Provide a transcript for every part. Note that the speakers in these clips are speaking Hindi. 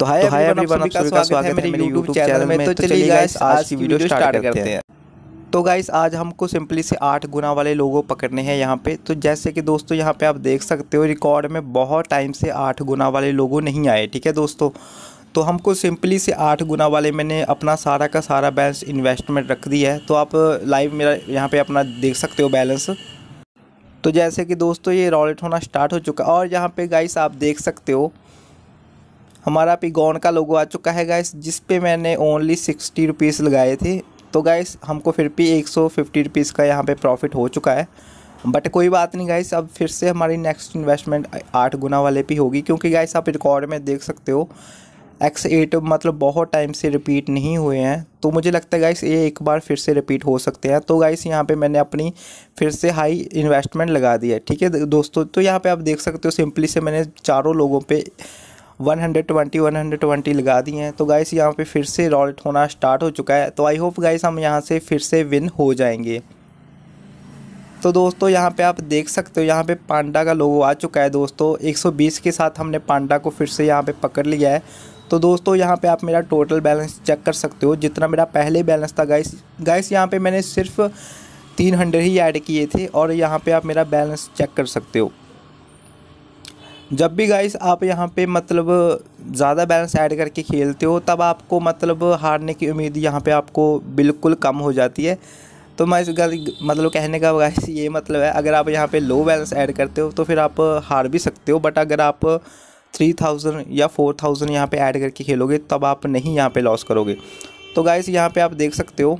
तो हाय तो हाय एवरीवन आप सभी का स्वागत है मेरे YouTube चैनल तो में तो चलिए गाइस आज की वीडियो स्टार्ट करते हैं तो गाइस आज हमको सिंपली से आठ गुना वाले लोगों पकड़ने हैं यहाँ पे तो जैसे कि दोस्तों यहाँ पे आप देख सकते हो रिकॉर्ड में बहुत टाइम से आठ गुना वाले लोगों नहीं आए ठीक है दोस्तों तो हमको सिंपली से आठ गुना वाले मैंने अपना सारा का सारा बैलेंस इन्वेस्टमेंट रख दिया है तो आप लाइव मेरा यहाँ पे अपना देख सकते हो बैलेंस तो जैसे कि दोस्तों ये रॉलेट होना स्टार्ट हो चुका और यहाँ पे गाइस आप देख सकते हो हमारा पिगौन का लोगो आ चुका है गाइस जिस पे मैंने ओनली सिक्सटी रुपीज़ लगाए थे तो गाइस हमको फिर भी एक सौ फिफ्टी रुपीज़ का यहाँ पे प्रॉफिट हो चुका है बट कोई बात नहीं गाइस अब फिर से हमारी नेक्स्ट इन्वेस्टमेंट आठ गुना वाले पे होगी क्योंकि गाइस आप रिकॉर्ड में देख सकते हो एक्स एट मतलब बहुत टाइम से रिपीट नहीं हुए हैं तो मुझे लगता है गाइस ये एक बार फिर से रिपीट हो सकते हैं तो गाइस यहाँ पे मैंने अपनी फिर से हाई इन्वेस्टमेंट लगा दी है ठीक है दोस्तों तो यहाँ पे आप देख सकते हो सिंपली से मैंने चारों लोगों पे 120 120 लगा दिए हैं तो गाइस यहाँ पे फिर से रॉलेट होना स्टार्ट हो चुका है तो आई होप गाइस हम यहाँ से फिर से विन हो जाएंगे तो दोस्तों यहाँ पे आप देख सकते हो यहाँ पे पांडा का लोगो आ चुका है दोस्तों 120 के साथ हमने पांडा को फिर से यहाँ पे पकड़ लिया है तो दोस्तों यहाँ पे आप मेरा टोटल बैलेंस चेक कर सकते हो जितना मेरा पहले बैलेंस था गाइस गाइस यहाँ पे मैंने सिर्फ तीन हंड्रेड ही ऐड किए थे और यहाँ पे आप मेरा बैलेंस चेक कर सकते हो जब भी गाइस आप यहाँ पे मतलब ज़्यादा बैलेंस ऐड करके खेलते हो तब आपको मतलब हारने की उम्मीद यहाँ पे आपको बिल्कुल कम हो जाती है तो मैं इस गल मतलब कहने का गाइस ये मतलब है अगर आप यहाँ पे लो बैलेंस ऐड करते हो तो फिर आप हार भी सकते हो बट अगर आप थ्री थाउजेंड या फोर थाउजेंड यहाँ पर ऐड करके खेलोगे तब आप नहीं यहाँ पर लॉस करोगे तो गाइस यहाँ पर आप देख सकते हो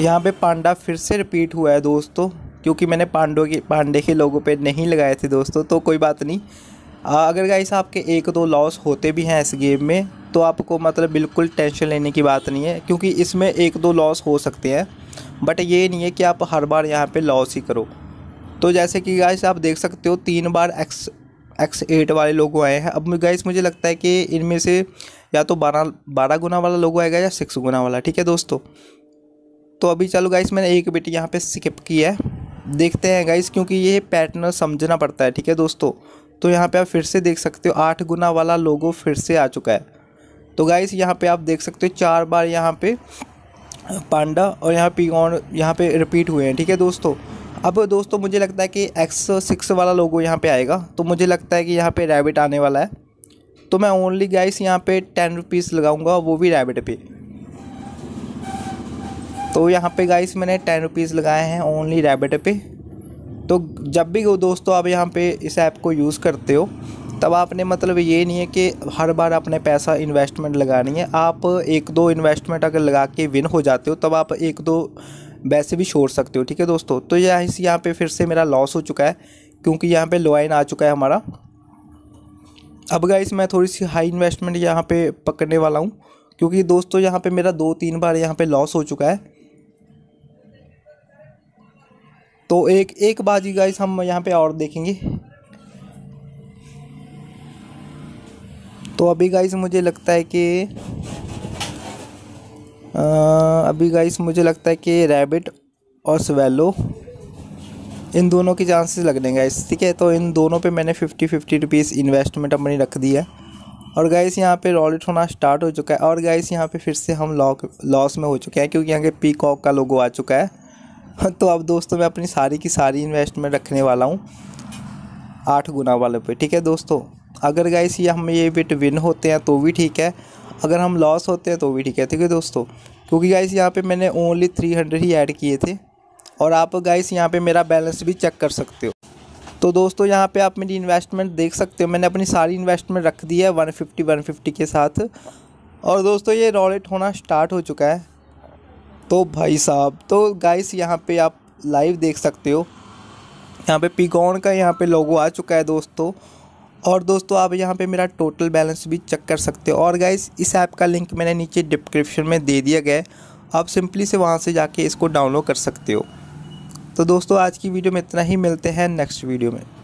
यहाँ पर पांडा फिर से रिपीट हुआ है दोस्तों क्योंकि मैंने पांडो के पांडे के लोगों पे नहीं लगाए थे दोस्तों तो कोई बात नहीं अगर गाइस आपके एक दो लॉस होते भी हैं इस गेम में तो आपको मतलब बिल्कुल टेंशन लेने की बात नहीं है क्योंकि इसमें एक दो लॉस हो सकते हैं बट ये नहीं है कि आप हर बार यहाँ पर लॉस ही करो तो जैसे कि गाइस आप देख सकते हो तीन बार एक्स एक्स एट वाले लोग आए हैं अब गाइस मुझे लगता है कि इनमें से या तो बारह बारह गुना वाला लोगो आएगा या सिक्स गुना वाला ठीक है दोस्तों तो अभी चलो गाइस मैंने एक बेटी यहाँ पे स्किप की है देखते हैं गाइस क्योंकि ये पैटर्न समझना पड़ता है ठीक है दोस्तों तो यहाँ पे आप फिर से देख सकते हो आठ गुना वाला लोगो फिर से आ चुका है तो गाइस यहाँ पे आप देख सकते हो चार बार यहाँ पे पांडा और यहाँ पीगॉन यहाँ पे रिपीट हुए हैं ठीक है दोस्तों अब दोस्तों मुझे लगता है कि एक्स सिक्स वाला लोगो यहाँ पे आएगा तो मुझे लगता है कि यहाँ पे रैबिट आने वाला है तो मैं ओनली गाइस यहाँ पे टेन रुपीज़ लगाऊँगा वो भी रैबिट पे तो यहाँ पे गाइस मैंने टेन रुपीज़ लगाए हैं ओनली रैबिट पे तो जब भी दोस्तों आप यहाँ पे इस ऐप को यूज़ करते हो तब आपने मतलब ये नहीं है कि हर बार आपने पैसा इन्वेस्टमेंट लगानी है आप एक दो इन्वेस्टमेंट अगर लगा के विन हो जाते हो तब आप एक दो वैसे भी छोड़ सकते हो ठीक है दोस्तों तो यह इस यहाँ पर फिर से मेरा लॉस हो चुका है क्योंकि यहाँ पर लोइन आ चुका है हमारा अब गाइस मैं थोड़ी सी हाई इन्वेस्टमेंट यहाँ पर पकड़ने वाला हूँ क्योंकि दोस्तों यहाँ पे मेरा दो तीन बार यहाँ पे लॉस हो चुका है तो एक एक बाजी गाइस हम यहाँ पे और देखेंगे तो अभी गाइस मुझे लगता है कि आ, अभी गाइस मुझे लगता है कि रैबिट और स्वेलो इन दोनों के चांसेस लग गाइस ठीक है तो इन दोनों पे मैंने फिफ्टी फिफ्टी रुपीज़ इन्वेस्टमेंट अपनी रख दी है और गाइस यहाँ पे रॉलेट होना स्टार्ट हो चुका है और गाइस यहाँ पे फिर से हम लॉक लॉस में हो चुके हैं क्योंकि यहाँ के पीकॉक का लोगो आ चुका है तो अब दोस्तों मैं अपनी सारी की सारी इन्वेस्टमेंट रखने वाला हूँ आठ गुना वाले पे ठीक है दोस्तों अगर गाइस ये हम ये बिट विन होते हैं तो भी ठीक है अगर हम लॉस होते हैं तो भी ठीक है ठीक है दोस्तों क्योंकि गाइस यहाँ पे मैंने ओनली थ्री हंड्रेड ही ऐड किए थे और आप गाइस यहाँ पे मेरा बैलेंस भी चेक कर सकते हो तो दोस्तों यहाँ पे आप मेरी इन्वेस्टमेंट देख सकते हो मैंने अपनी सारी इन्वेस्टमेंट रख दी है वन फिफ्टी वन फिफ्टी के साथ और दोस्तों ये रॉलेट होना स्टार्ट हो चुका है तो भाई साहब तो गाइस यहाँ पे आप लाइव देख सकते हो यहाँ पे पिकॉन का यहाँ पे लोगो आ चुका है दोस्तों और दोस्तों आप यहाँ पे मेरा टोटल बैलेंस भी चेक कर सकते हो और गाइस इस ऐप का लिंक मैंने नीचे डिस्क्रिप्शन में दे दिया गया है आप सिंपली से वहाँ से जाके इसको डाउनलोड कर सकते हो तो दोस्तों आज की वीडियो में इतना ही मिलते हैं नेक्स्ट वीडियो में